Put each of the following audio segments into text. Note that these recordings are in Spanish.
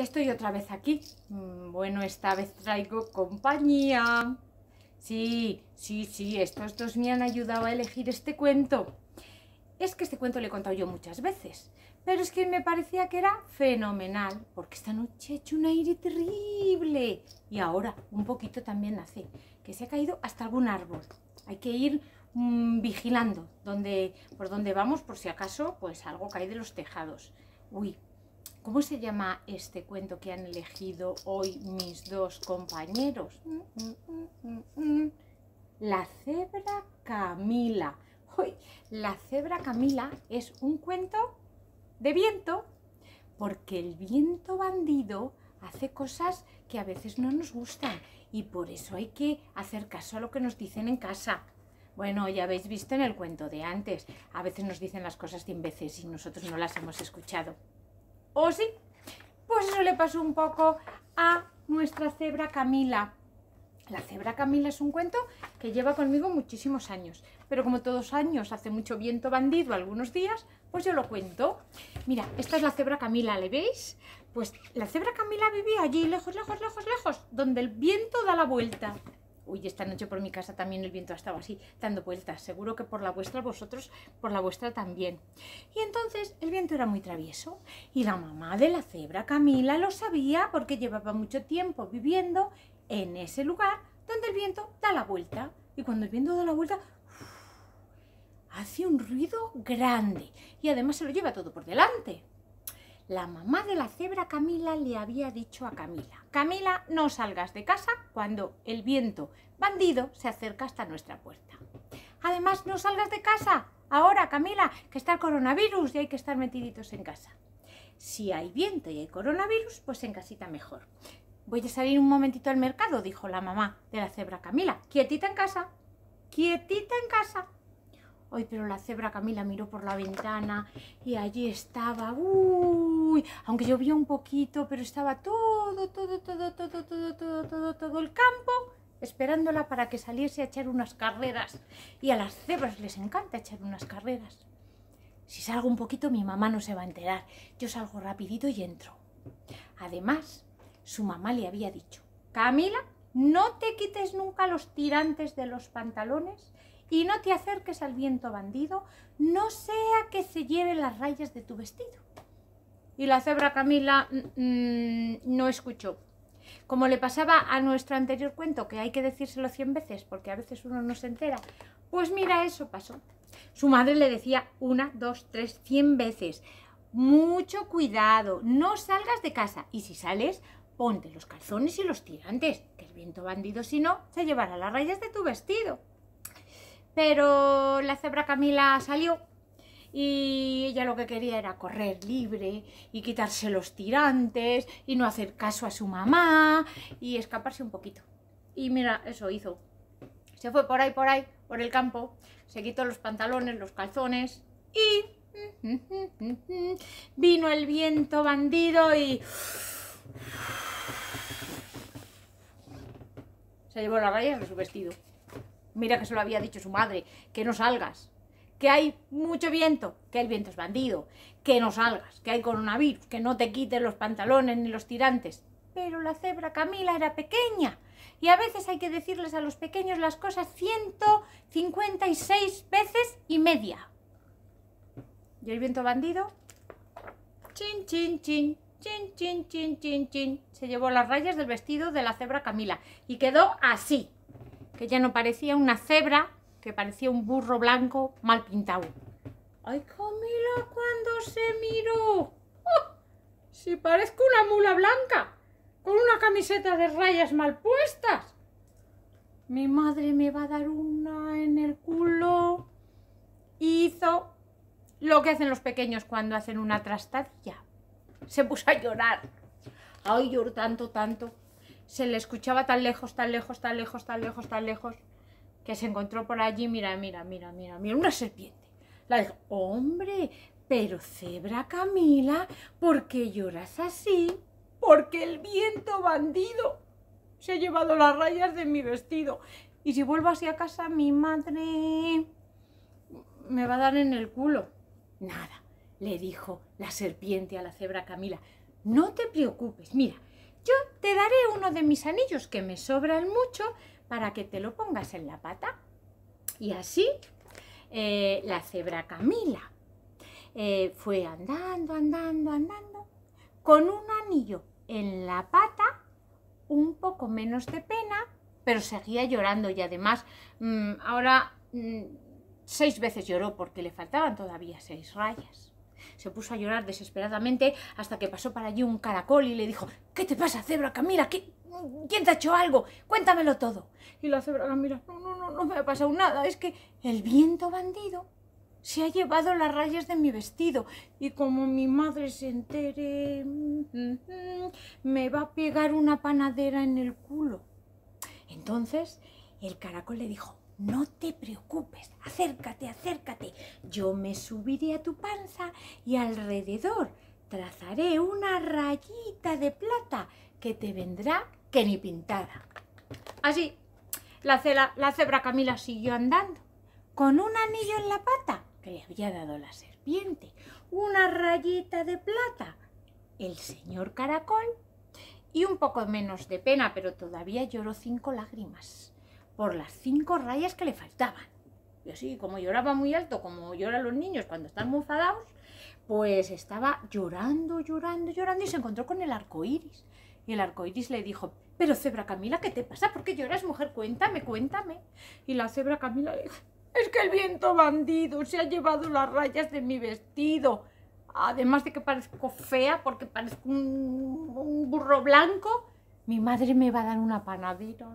Ya estoy otra vez aquí. Mm, bueno, esta vez traigo compañía. Sí, sí, sí, estos dos me han ayudado a elegir este cuento. Es que este cuento le he contado yo muchas veces, pero es que me parecía que era fenomenal, porque esta noche he hecho un aire terrible. Y ahora, un poquito también hace, que se ha caído hasta algún árbol. Hay que ir mm, vigilando donde, por dónde vamos, por si acaso, pues algo cae de los tejados. Uy, ¿Cómo se llama este cuento que han elegido hoy mis dos compañeros? Mm, mm, mm, la cebra Camila. la cebra Camila es un cuento de viento, porque el viento bandido hace cosas que a veces no nos gustan y por eso hay que hacer caso a lo que nos dicen en casa. Bueno, ya habéis visto en el cuento de antes, a veces nos dicen las cosas cien veces y nosotros no las hemos escuchado. ¿O sí? Pues eso le pasó un poco a nuestra cebra Camila. La cebra Camila es un cuento que lleva conmigo muchísimos años, pero como todos años hace mucho viento bandido algunos días, pues yo lo cuento. Mira, esta es la cebra Camila, ¿le veis? Pues la cebra Camila vivía allí, lejos, lejos, lejos, lejos, donde el viento da la vuelta. Uy, esta noche por mi casa también el viento ha estado así, dando vueltas. Seguro que por la vuestra, vosotros, por la vuestra también. Y entonces el viento era muy travieso. Y la mamá de la cebra, Camila, lo sabía porque llevaba mucho tiempo viviendo en ese lugar donde el viento da la vuelta. Y cuando el viento da la vuelta, hace un ruido grande. Y además se lo lleva todo por delante la mamá de la cebra Camila le había dicho a Camila, Camila, no salgas de casa cuando el viento bandido se acerca hasta nuestra puerta. Además, no salgas de casa ahora, Camila, que está el coronavirus y hay que estar metiditos en casa. Si hay viento y hay coronavirus, pues en casita mejor. Voy a salir un momentito al mercado, dijo la mamá de la cebra Camila. Quietita en casa, quietita en casa. Hoy, pero la cebra Camila miró por la ventana y allí estaba, uy, aunque llovía un poquito, pero estaba todo, todo, todo, todo, todo, todo, todo, todo el campo esperándola para que saliese a echar unas carreras. Y a las cebras les encanta echar unas carreras. Si salgo un poquito, mi mamá no se va a enterar. Yo salgo rapidito y entro. Además, su mamá le había dicho, Camila, no te quites nunca los tirantes de los pantalones y no te acerques al viento bandido, no sea que se lleven las rayas de tu vestido. Y la cebra Camila mm, mm, no escuchó. Como le pasaba a nuestro anterior cuento, que hay que decírselo cien veces, porque a veces uno no se entera, pues mira, eso pasó. Su madre le decía una, dos, tres, cien veces, mucho cuidado, no salgas de casa, y si sales, ponte los calzones y los tirantes, que el viento bandido si no, se llevará las rayas de tu vestido pero la cebra Camila salió y ella lo que quería era correr libre y quitarse los tirantes y no hacer caso a su mamá y escaparse un poquito. Y mira, eso hizo. Se fue por ahí, por ahí, por el campo, se quitó los pantalones, los calzones y... Vino el viento bandido y... Se llevó la raya de su vestido. Mira que se lo había dicho su madre, que no salgas, que hay mucho viento, que el viento es bandido, que no salgas, que hay coronavirus, que no te quites los pantalones ni los tirantes. Pero la cebra Camila era pequeña y a veces hay que decirles a los pequeños las cosas 156 veces y media. ¿Y el viento bandido? Chin, chin, chin, chin, chin, chin, chin, chin. Se llevó las rayas del vestido de la cebra Camila y quedó así que ya no parecía una cebra, que parecía un burro blanco mal pintado. ¡Ay, Camila, cuando se miró! ¡Oh! Si parezco una mula blanca, con una camiseta de rayas mal puestas. Mi madre me va a dar una en el culo. Hizo lo que hacen los pequeños cuando hacen una trastadilla. Se puso a llorar. Ay, lloro tanto, tanto, se le escuchaba tan lejos, tan lejos, tan lejos, tan lejos, tan lejos, que se encontró por allí, mira, mira, mira, mira, mira, una serpiente. La dijo, hombre, pero cebra Camila, ¿por qué lloras así? Porque el viento bandido se ha llevado las rayas de mi vestido. Y si vuelvo así a casa, mi madre me va a dar en el culo. Nada, le dijo la serpiente a la cebra Camila. No te preocupes, mira, yo te daré uno de mis anillos que me sobran mucho para que te lo pongas en la pata. Y así eh, la cebra Camila eh, fue andando, andando, andando, con un anillo en la pata, un poco menos de pena, pero seguía llorando y además mm, ahora mm, seis veces lloró porque le faltaban todavía seis rayas. Se puso a llorar desesperadamente hasta que pasó para allí un caracol y le dijo, ¿qué te pasa, cebra Camila? ¿Qué, ¿Quién te ha hecho algo? Cuéntamelo todo. Y la cebra Camila, no, no, no, no me ha pasado nada. Es que el viento bandido se ha llevado las rayas de mi vestido y como mi madre se entere, me va a pegar una panadera en el culo. Entonces el caracol le dijo, no te preocupes, acércate, acércate. Yo me subiré a tu panza y alrededor trazaré una rayita de plata que te vendrá que ni pintada. Así, la, cebra Camila siguió andando, con un anillo en la pata que le había dado la serpiente, una rayita de plata, el señor caracol y un poco menos de pena, pero todavía lloró cinco lágrimas por las cinco rayas que le faltaban. Y así, como lloraba muy alto, como lloran los niños cuando están mozadados pues estaba llorando, llorando, llorando y se encontró con el arco iris. Y el arco iris le dijo: Pero Cebra Camila, ¿qué te pasa? ¿Por qué lloras, mujer? Cuéntame, cuéntame. Y la Cebra Camila le dijo: Es que el viento bandido se ha llevado las rayas de mi vestido. Además de que parezco fea porque parezco un, burro blanco, mi madre me va a dar una panadera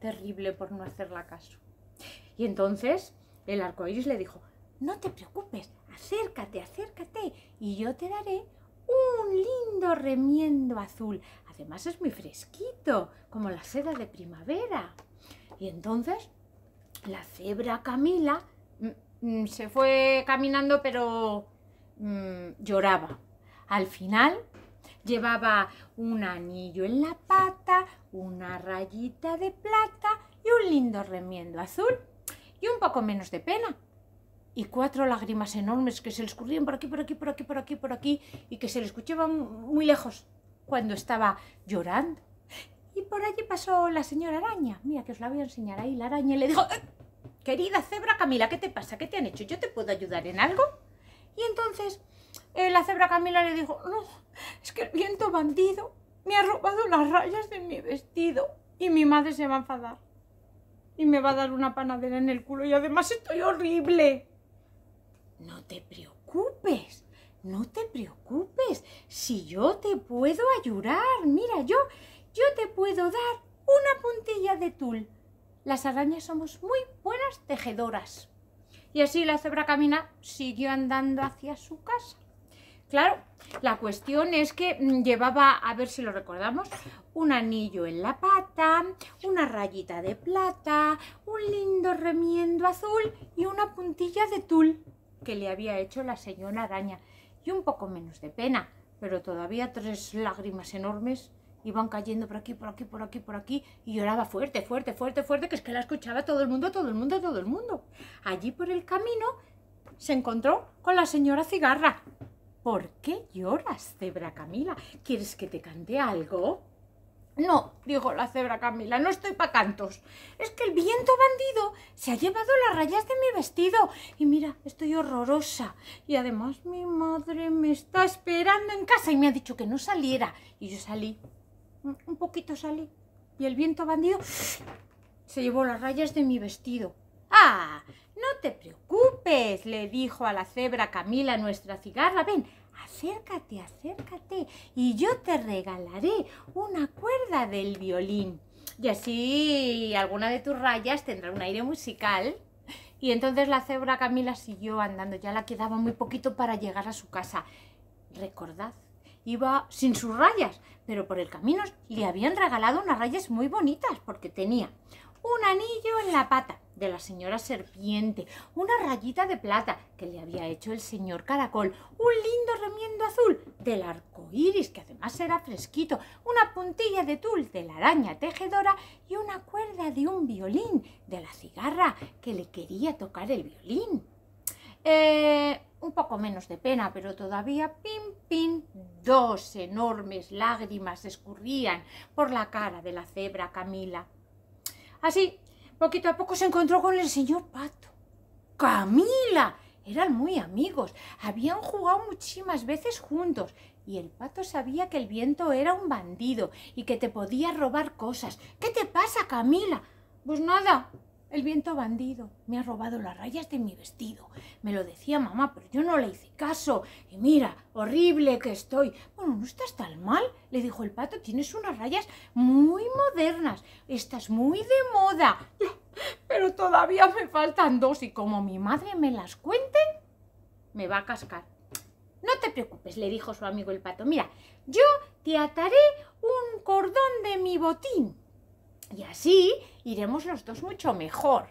terrible por no hacerla caso. Y entonces el iris le dijo, no te preocupes, acércate, acércate, y yo te daré un lindo remiendo azul. Además es muy fresquito, como la seda de primavera. Y entonces la cebra Camila mm, mm, se fue caminando, pero mm, lloraba. Al final Llevaba un anillo en la pata, una rayita de plata y un lindo remiendo azul y un poco menos de pena. Y cuatro lágrimas enormes que se le escurrían por aquí, por aquí, por aquí, por aquí, por aquí y que se le escuchaban muy lejos cuando estaba llorando. Y por allí pasó la señora araña. Mira, que os la voy a enseñar ahí, la araña, le dijo, eh, querida cebra Camila, ¿qué te pasa? ¿Qué te han hecho? ¿Yo te puedo ayudar en algo? Y entonces eh, la cebra Camila le dijo, no, es que el viento bandido me ha robado las rayas de mi vestido y mi madre se va a enfadar. Y me va a dar una panadera en el culo y además estoy horrible. No te preocupes, no te preocupes. Si yo te puedo ayudar, mira, yo, yo te puedo dar una puntilla de tul. Las arañas somos muy buenas tejedoras. Y así la cebra camina siguió andando hacia su casa. Claro, la cuestión es que mm, llevaba, a ver si lo recordamos, un anillo en la pata, una rayita de plata, un lindo remiendo azul y una puntilla de tul que le había hecho la señora araña. Y un poco menos de pena, pero todavía tres lágrimas enormes iban cayendo por aquí, por aquí, por aquí, por aquí, y lloraba fuerte, fuerte, fuerte, fuerte, que es que la escuchaba todo el mundo, todo el mundo, todo el mundo. Allí por el camino se encontró con la señora Cigarra, ¿Por qué lloras, cebra Camila? ¿Quieres que te cante algo? No, dijo la cebra Camila, no estoy para cantos. Es que el viento bandido se ha llevado las rayas de mi vestido. Y mira, estoy horrorosa. Y además mi madre me está esperando en casa y me ha dicho que no saliera. Y yo salí. Un poquito salí. Y el viento bandido se llevó las rayas de mi vestido. ¡Ah! No te preocupes, le dijo a la cebra Camila nuestra cigarra. Ven, acércate, acércate y yo te regalaré una cuerda del violín. Y así alguna de tus rayas tendrá un aire musical. Y entonces la cebra Camila siguió andando, ya la quedaba muy poquito para llegar a su casa. Recordad, iba sin sus rayas, pero por el camino le habían regalado unas rayas muy bonitas porque tenía un anillo en la pata de la señora serpiente, una rayita de plata que le había hecho el señor caracol, un lindo remiendo azul del arco iris, que además era fresquito, una puntilla de tul de la araña tejedora y una cuerda de un violín de la cigarra que le quería tocar el violín. Eh, un poco menos de pena, pero todavía pim pim dos enormes lágrimas escurrían por la cara de la cebra Camila. Así, poquito a poco se encontró con el señor Pato. ¡Camila! Eran muy amigos, habían jugado muchísimas veces juntos y el pato sabía que el viento era un bandido y que te podía robar cosas. ¿Qué te pasa, Camila? Pues nada, el viento bandido me ha robado las rayas de mi vestido. Me lo decía mamá, pero yo no le hice caso. Y mira, horrible que estoy. Bueno, no estás tan mal, le dijo el pato. Tienes unas rayas muy modernas. Estás muy de moda. Pero todavía me faltan dos y como mi madre me las cuente, me va a cascar. No te preocupes, le dijo su amigo el pato. Mira, yo te ataré un cordón de mi botín. Y así iremos los dos mucho mejor.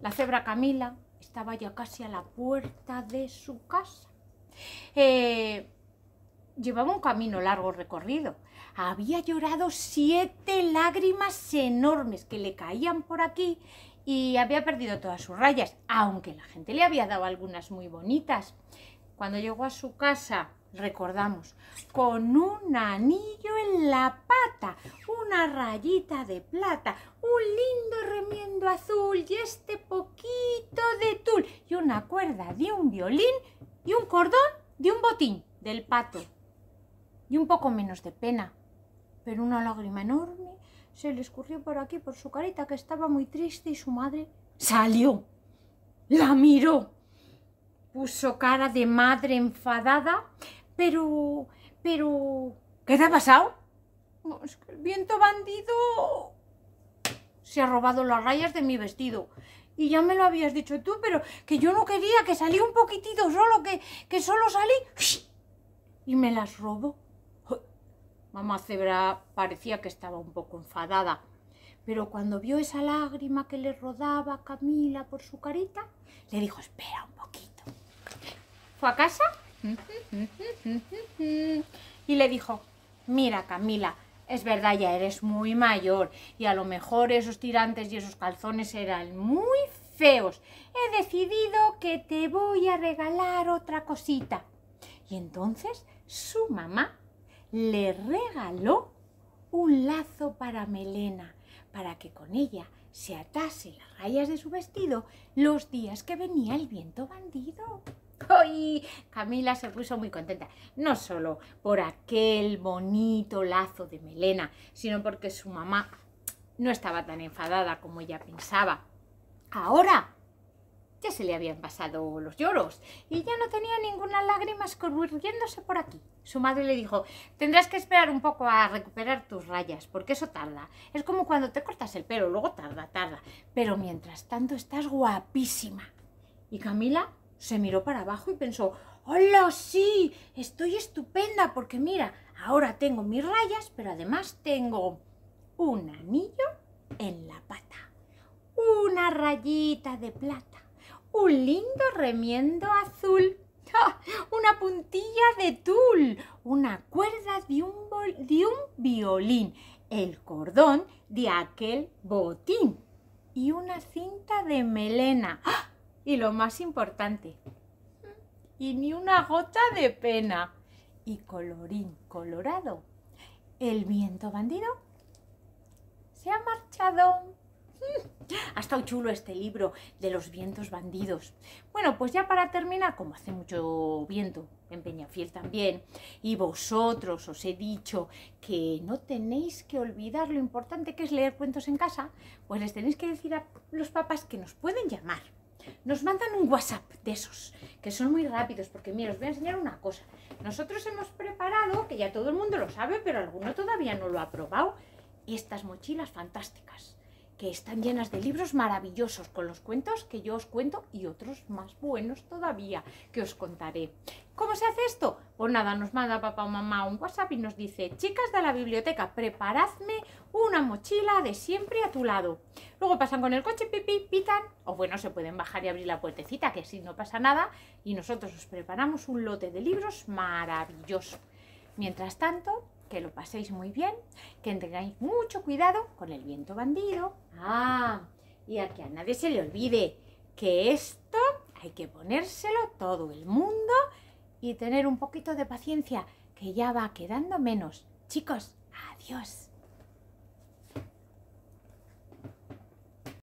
La cebra Camila estaba ya casi a la puerta de su casa. Eh, llevaba un camino largo recorrido. Había llorado siete lágrimas enormes que le caían por aquí y había perdido todas sus rayas, aunque la gente le había dado algunas muy bonitas. Cuando llegó a su casa recordamos, con un anillo en la pata, una rayita de plata, un lindo remiendo azul y este poquito de tul y una cuerda de un violín y un cordón de un botín del pato y un poco menos de pena, pero una lágrima enorme se le escurrió por aquí por su carita que estaba muy triste y su madre salió, la miró, puso cara de madre enfadada, pero, pero, ¿qué te ha pasado? Es pues que el viento bandido se ha robado las rayas de mi vestido. Y ya me lo habías dicho tú, pero que yo no quería, que salí un poquitito solo, que, que solo salí y me las robó. Mamá Cebra parecía que estaba un poco enfadada, pero cuando vio esa lágrima que le rodaba Camila por su carita, le dijo, espera un poquito. Fue a casa y le dijo, mira Camila, es verdad, ya eres muy mayor y a lo mejor esos tirantes y esos calzones eran muy feos. He decidido que te voy a regalar otra cosita. Y entonces su mamá le regaló un lazo para melena, para que con ella se atase las rayas de su vestido los días que venía el viento bandido. ¡Ay! Camila se puso muy contenta, no solo por aquel bonito lazo de melena, sino porque su mamá no estaba tan enfadada como ella pensaba. Ahora ya se le habían pasado los lloros y ya no tenía ninguna lágrima escurriéndose por aquí. Su madre le dijo, tendrás que esperar un poco a recuperar tus rayas, porque eso tarda. Es como cuando te cortas el pelo, luego tarda, tarda. Pero mientras tanto estás guapísima. Y Camila se miró para abajo y pensó, ¡Hola, sí! Estoy estupenda porque mira, ahora tengo mis rayas, pero además tengo un anillo en la pata, una rayita de plata, un lindo remiendo azul, una puntilla de tul, una cuerda de un, violín, el cordón de aquel botín y una cinta de melena. ¡Ah! Y lo más importante, y ni una gota de pena. Y colorín colorado, el viento bandido se ha marchado. Ha estado chulo este libro de los vientos bandidos. Bueno, pues ya para terminar, como hace mucho viento en Peñafiel también, y vosotros os he dicho que no tenéis que olvidar lo importante que es leer cuentos en casa, pues les tenéis que decir a los papás que nos pueden llamar nos mandan un WhatsApp de esos, que son muy rápidos, porque mira, os voy a enseñar una cosa. Nosotros hemos preparado, que ya todo el mundo lo sabe, pero alguno todavía no lo ha probado, estas mochilas fantásticas que están llenas de libros maravillosos con los cuentos que yo os cuento y otros más buenos todavía que os contaré. ¿Cómo se hace esto? Pues nada, nos manda papá o mamá un WhatsApp y nos dice, chicas de la biblioteca, preparadme una mochila de siempre a tu lado. Luego pasan con el coche, pipí, pitan, o bueno, se pueden bajar y abrir la puertecita, que si no pasa nada, y nosotros os preparamos un lote de libros maravilloso. Mientras tanto, que lo paséis muy bien, que tengáis mucho cuidado con el viento bandido. Ah, y a que a nadie se le olvide que esto hay que ponérselo todo el mundo y tener un poquito de paciencia, que ya va quedando menos. Chicos, adiós.